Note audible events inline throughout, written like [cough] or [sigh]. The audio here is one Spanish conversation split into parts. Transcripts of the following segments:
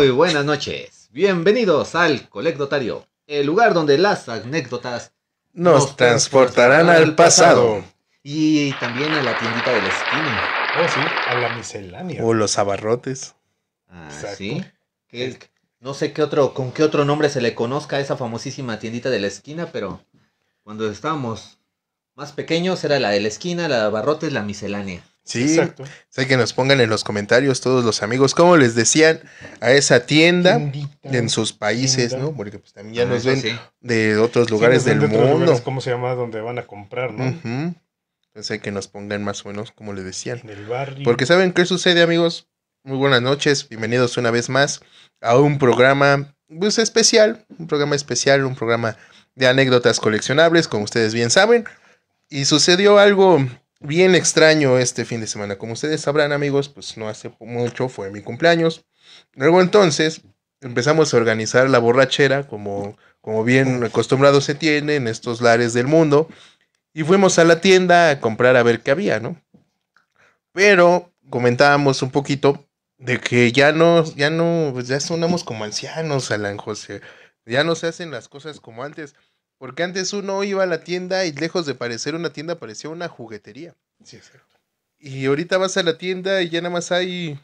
Muy buenas noches. Bienvenidos al Colectotario, el lugar donde las anécdotas nos, transportarán, al pasado. Y también a la tiendita de la esquina. Oh, sí, a la miscelánea. O los abarrotes. Ah, sí. no sé qué otro, con qué otro nombre se le conozca a esa famosísima tiendita de la esquina, pero cuando estábamos más pequeños era la de la esquina, la de abarrotes, la miscelánea. Sí, Exacto. Sé que nos pongan en los comentarios todos los amigos cómo les decían a esa tienda en sus países, ¿no? Porque pues también ya ah, nos ven de otros lugares del mundo. ¿Cómo se llama donde van a comprar, no? Uh que nos pongan más o menos como les decían. el barrio. Porque saben qué sucede, amigos. Muy buenas noches, bienvenidos una vez más a un programa pues, especial, un programa especial, un programa de anécdotas coleccionables, como ustedes bien saben. Y sucedió algo bien extraño este fin de semana. Como ustedes sabrán, amigos, pues no hace mucho fue mi cumpleaños. Luego entonces empezamos a organizar la borrachera, como, como bien acostumbrado se tiene en estos lares del mundo. Y fuimos a la tienda a comprar a ver qué había, ¿no? Pero comentábamos un poquito de que ya no, ya no, pues ya sonamos como ancianos, Alan José. Ya no se hacen las cosas como antes. Porque antes uno iba a la tienda y lejos de parecer una tienda parecía una juguetería. Sí, cierto. Y ahorita vas a la tienda y ya nada más hay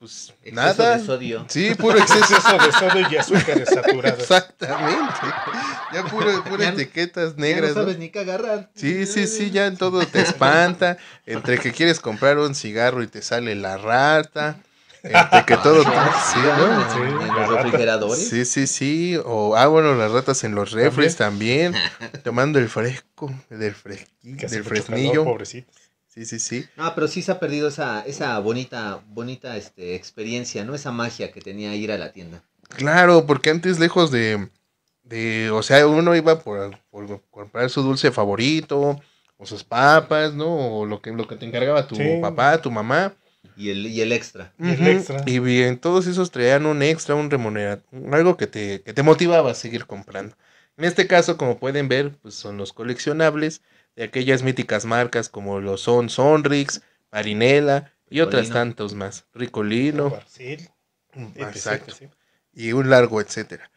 pues exceso nada. De sodio. Sí, puro exceso de sodio y azúcares saturados. Exactamente. Ya puro, etiquetas negras. Ya no sabes ni qué agarrar. Sí, sí, sí, ya en todo te espanta. Entre que quieres comprar un cigarro y te sale la rata. Este, que todo. [laughs] Ah, sí, ¿no? ¿En los refrigeradores. Sí, sí, sí. O, ah, bueno, las ratas en los refres también. tomando el fresco, del fresquillo, del fresnillo. Sí, sí, sí. Ah, pero sí se ha perdido esa, esa bonita, bonita este, experiencia, ¿no? Esa magia que tenía ir a la tienda. Claro, porque antes lejos de. o sea, uno iba por, comprar su dulce favorito, o sus papas, ¿no? O lo que, lo que te encargaba tu papá, tu mamá. Y el, extra. Y extra. Y bien, todos esos traían un extra, un remunerado, algo que te, motivaba a seguir comprando. En este caso, como pueden ver, pues son los coleccionables de aquellas míticas marcas como lo son Sonrix, Marinela y otras tantos más. Ricolino. Barcil, Y un largo etcétera.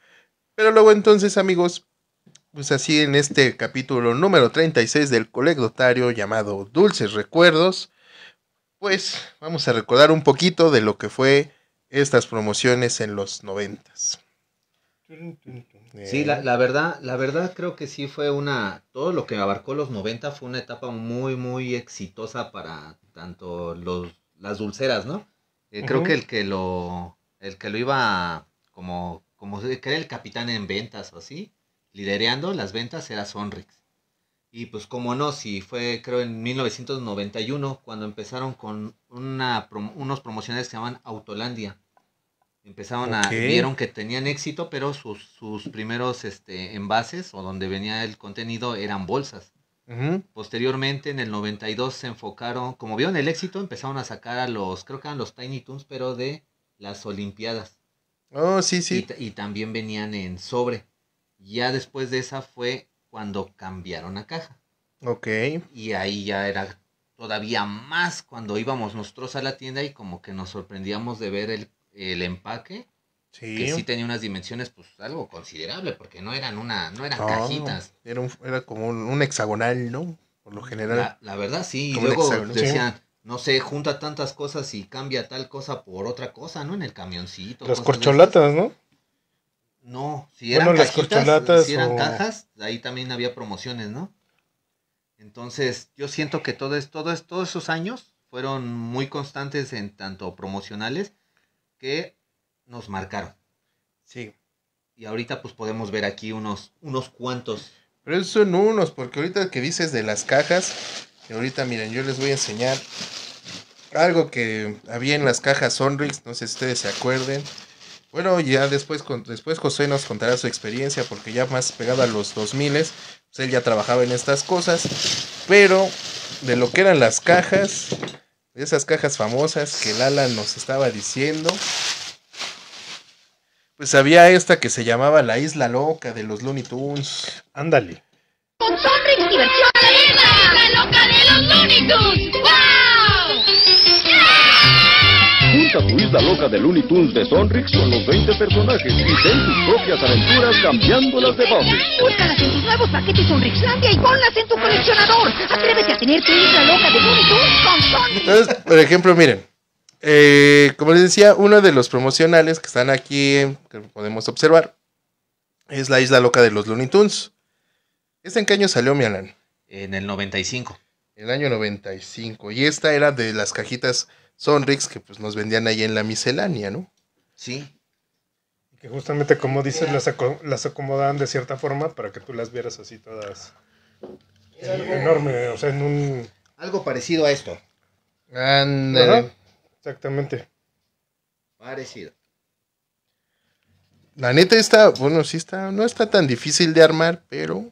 Pero luego entonces, amigos, pues así en este capítulo número 36 del colectotario llamado Dulces Recuerdos, pues vamos a recordar un poquito de lo que fue estas promociones en los noventas. Sí, la, verdad, la verdad creo que sí fue una, todo lo que abarcó los 90 fue una etapa muy, muy exitosa para tanto las dulceras, ¿no? Eh, creo que el que lo, el que lo iba como, como que era el capitán en ventas o así, lidereando las ventas era Sonrix. Y pues como no, si fue creo en 1991 cuando empezaron con una, unos promocionales que se llaman Autolandia. Empezaron a, vieron que tenían éxito, pero sus, sus primeros este, envases o donde venía el contenido eran bolsas. Posteriormente, en el 92 se enfocaron, como vieron el éxito, empezaron a sacar a los, creo que eran los Tiny Toons, pero de las Olimpiadas. Oh, sí, sí. y también venían en sobre. Ya después de esa fue cuando cambiaron a caja. Ok. Y ahí ya era todavía más cuando íbamos nosotros a la tienda y como que nos sorprendíamos de ver el, empaque. Sí. Que sí tenía unas dimensiones, pues algo considerable, porque no eran una, no eran cajitas. Era, como un, hexagonal, ¿no? Por lo general. La, verdad, sí. Y luego decían, no sé, junta tantas cosas y cambia tal cosa por otra cosa, ¿no? En el camioncito. Las corcholatas, ¿no? No, si eran, si eran cajas, ahí también había promociones, ¿no? Entonces, yo siento que todo es, todo todos esos años fueron muy constantes en tanto promocionales que nos marcaron. Sí. Y ahorita pues podemos ver aquí unos, unos cuantos. Pero son unos, porque ahorita que dices de las cajas, ahorita miren, yo les voy a enseñar algo que había en las cajas Sonrix, no sé si ustedes se acuerden. Bueno, ya después, después José nos contará su experiencia, porque ya más pegado a los 2000, pues él ya trabajaba en estas cosas, pero de lo que eran las cajas, de esas cajas famosas que Lala nos estaba diciendo, pues había esta que se llamaba la Isla Loca de los Looney Tunes. Ándale. La Isla Loca de los Looney Tunes. Junta tu isla loca de Looney Tunes de Sonrix con los 20 personajes y ten tus propias aventuras cambiándolas de voces. Búscalas en tus nuevos paquetes Sonrixlandia y ponlas en tu coleccionador. Atrévete a tener tu isla loca de Looney Tunes con Sonrix. Entonces, por ejemplo, miren. Eh, como les decía, uno de los promocionales que están aquí, que podemos observar, es la isla loca de los Looney Tunes. ¿Este en qué año salió, mi Alan? En el 95. El año 95. Y esta era de las cajitas son rigs que pues nos vendían ahí en la miscelánea, ¿no? Sí. Que justamente como dices, las, acomodaban de cierta forma para que tú las vieras así todas enorme, o sea, en un... Algo parecido a esto. Exactamente. Parecido. La neta está, bueno, sí está, no está tan difícil de armar, pero...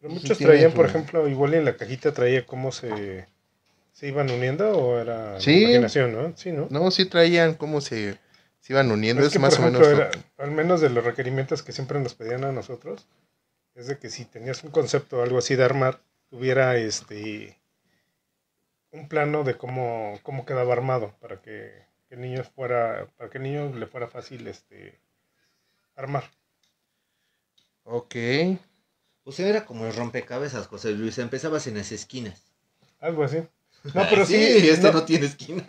Pero muchos traían, por ejemplo, igual en la cajita traía cómo se ¿Se iban uniendo o era imaginación, no? Sí, ¿no? No, sí traían cómo se, se iban uniendo, es, más o menos. al menos de los requerimientos que siempre nos pedían a nosotros, es de que si tenías un concepto o algo así de armar, tuviera este un plano de cómo, cómo quedaba armado para que, que el niño fuera, para que el niño le fuera fácil este armar. Ok. Usted era como el rompecabezas, José Luis, empezabas en las esquinas. Algo así. Este no, pero sí, este no, tiene esquinas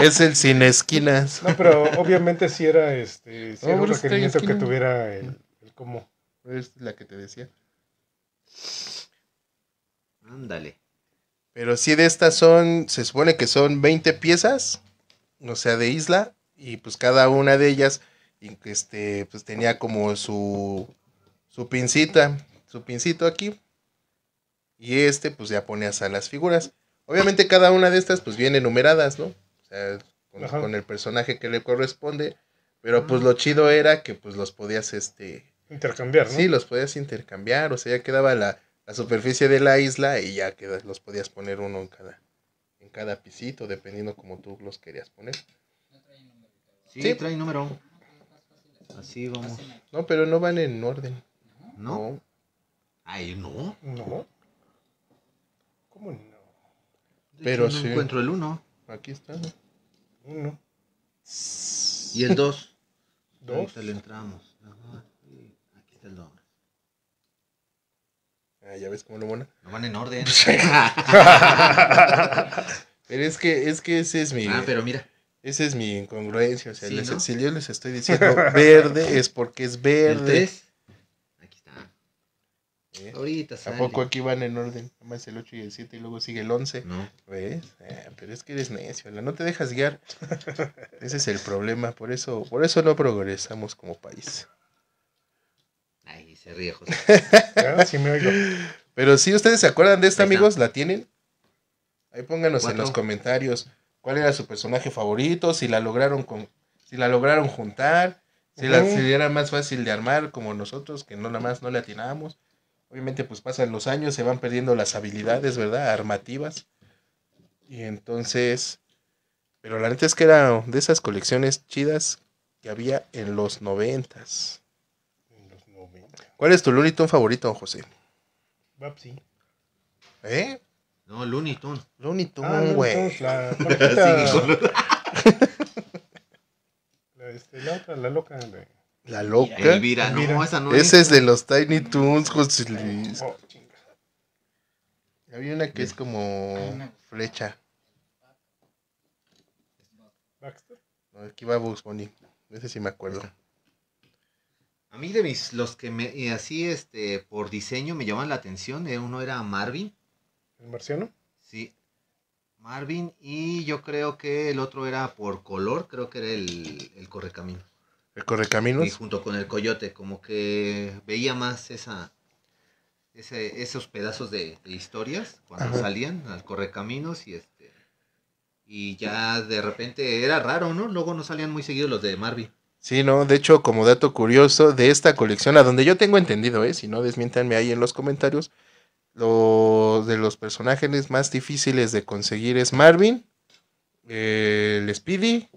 es el sin esquinas. No, pero obviamente si era, este, si era un requerimiento que tuviera el, cómo. Es la que te decía. Ándale. Pero si de estas son, se supone que son 20 piezas, o sea, de isla, y pues cada una de ellas este, pues tenía como su, su pincita, su pincito aquí, y este pues ya ponías a las figuras. Obviamente cada una de estas pues viene numeradas, ¿no? O sea, con, el personaje que le corresponde, pero pues lo chido era que pues los podías, este... Intercambiar, ¿no? Sí, los podías intercambiar, o sea, ya quedaba la, superficie de la isla y ya que los podías poner uno en cada, en cada pisito, dependiendo como tú los querías poner. Sí, sí, trae número. Así vamos. No, pero no van en orden. ¿No? no. Ay, no. No. ¿Cómo no? Pero sí. encuentro el 1. Aquí está. 1. ¿Y el 2? 2. [laughs] le entramos. Aquí está el 2. Ah, ya ves cómo lo van. Lo van en orden. [laughs] [laughs] pero es que, es que ese es mi. Ah, pero mira. Esa es mi incongruencia. si yo les estoy diciendo verde es porque es verde. ¿El ¿Eh? Ahorita ¿A poco aquí van en orden? Más el 8 y el 7 y luego sigue el 11. Eh, pero es que eres necio, no te dejas guiar. [laughs] Ese es el problema, por eso, por eso no progresamos como país. Ay, se ríe José. [laughs] Ah, pero si ustedes se acuerdan de esta, amigos, ¿la tienen? Ahí pónganos en los comentarios cuál era su personaje favorito, si la lograron con, si la lograron juntar, si la era más fácil de armar como nosotros, que no nada más no la atinábamos Obviamente, pues pasan los años, se van perdiendo las habilidades, ¿verdad? Armativas. Y entonces, pero la neta es que era de esas colecciones chidas que había en los noventas. En los noventas. ¿Cuál es tu Looney Tunes favorito, José? Bapsi. Pues, ¿Eh? No, Looney Tunes. Looney Tunes, ah, güey. la, [laughs] la, este, la otra, la loca, güey. La loca. no, esa Ese es. de los Tiny Toons, José Había una que es como flecha. ¿Baxter? No, aquí va Bugs Bunny. Ese sí me acuerdo. A mí de mis, los que me, así, este, por diseño me llaman la atención, eh, uno era Marvin. ¿El marciano? Sí. Marvin y yo creo que el otro era por color, creo que era el, el correcamino. El Correcaminos. Y junto con el Coyote, como que veía más esa, esos pedazos de, historias cuando salían al Correcaminos y este y ya de repente era raro, ¿no? Luego no salían muy seguidos los de Marvin. Sí, no, de hecho, como dato curioso de esta colección, a donde yo tengo entendido, ¿eh? si no, desmiéntanme ahí en los comentarios, los de los personajes más difíciles de conseguir es Marvin, eh, el Speedy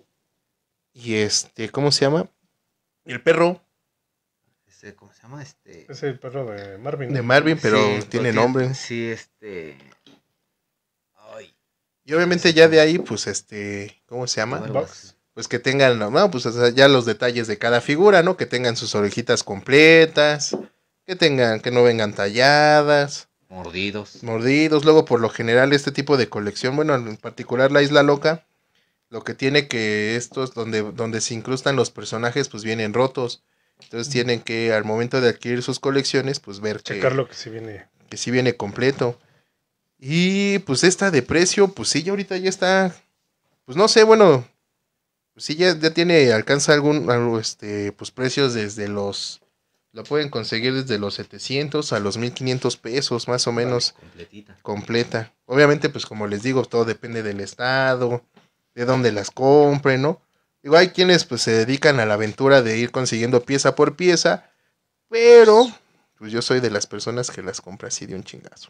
y este, ¿cómo se llama? El perro. Este, ¿Cómo se llama? Este... Es el perro de Marvin. De Marvin, pero tiene nombre. Sí, este. Ay. Y obviamente ya de ahí, pues este. ¿Cómo se llama? Box. Pues, pues que tengan, no, pues ya los detalles de cada figura, ¿no? Que tengan sus orejitas completas, que tengan, que no vengan talladas. Mordidos. Mordidos. Luego, por lo general, este tipo de colección, bueno, en particular la Isla Loca, lo que tiene que estos, donde, donde se incrustan los personajes, pues vienen rotos. Entonces tienen que, al momento de adquirir sus colecciones, pues ver Checar que, lo que viene. Que si viene completo. Y pues esta de precio, pues sí, ya ahorita ya está. Pues no sé, bueno. Pues sí, ya, ya tiene, alcanza algún, este, pues precios desde los la pueden conseguir desde los 700 a los 1500 pesos, más o menos. Completa. Obviamente, pues como les digo, todo depende del estado, de dónde las compren, ¿no? Digo, hay quienes pues se dedican a la aventura de ir consiguiendo pieza por pieza, pero pues yo soy de las personas que las compra así de un chingazo.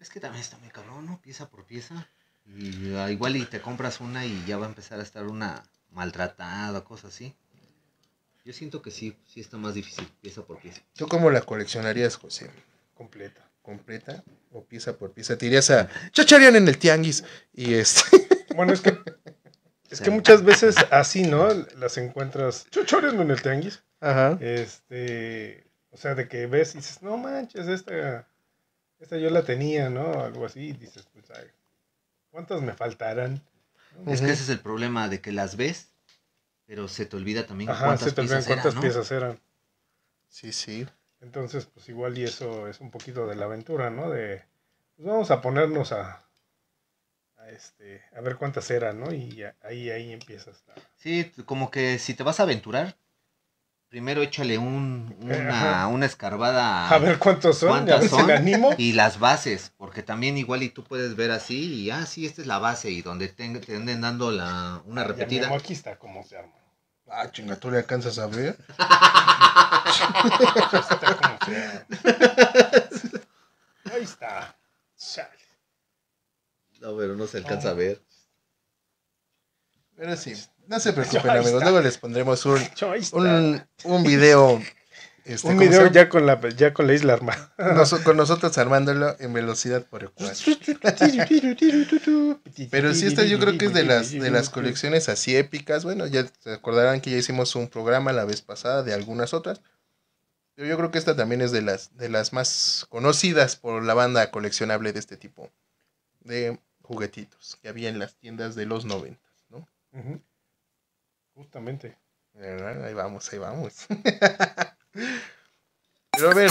Es que también está muy caro, ¿no? Pieza por pieza. Y, ah, igual y te compras una y ya va a empezar a estar una maltratada, cosa así. Yo siento que sí, sí está más difícil, pieza por pieza. ¿Tú cómo la coleccionarías, José? Completa. ¿Completa o pieza por pieza? Te irías a chacharían en el tianguis y este... Bueno, es que. [laughs] Es que muchas veces así, ¿no? Las encuentras chochoreando en el tianguis. Ajá. Este. O sea, de que ves y dices, no manches, esta. yo la tenía, ¿no? Algo así. Y dices, pues, ay, ¿cuántas me faltarán? Es que ese es el problema de que las ves, pero se te olvida también Ajá, cuántas, se te piezas, cuántas eran, piezas eran. Sí, sí. Entonces, pues igual y eso es un poquito de la aventura, ¿no? De, pues vamos a ponernos a, este, a, ver cuántas eran, ¿no? Y ahí, ahí empiezas. A... Sí, como que si te vas a aventurar, primero échale un, una, escarbada. A ver cuántos son, Y las bases, porque también igual y tú puedes ver así, y ah, sí, esta es la base, y donde te, anden dando la, una repetida. aquí está como se arma. Ah, chinga, ¿tú le alcanzas a ver? [laughs] Ahí está. No, pero no se alcanza a ah. ver. Pero sí, no se preocupen, amigos. Luego les pondremos un, [laughs] un, un video. [laughs] Este, un video ya con, la, ya con la isla armada. con nosotros armándolo en velocidad por el cual [laughs] Pero sí, esta yo creo que es de las, de las colecciones así épicas. Bueno, ya se acordarán que ya hicimos un programa la vez pasada de algunas otras. yo creo que esta también es de las, de las más conocidas por la banda coleccionable de este tipo. De juguetitos que había en las tiendas de los noventas, ¿no? Justamente. Ahí vamos, ahí vamos. [laughs] Pero a ver,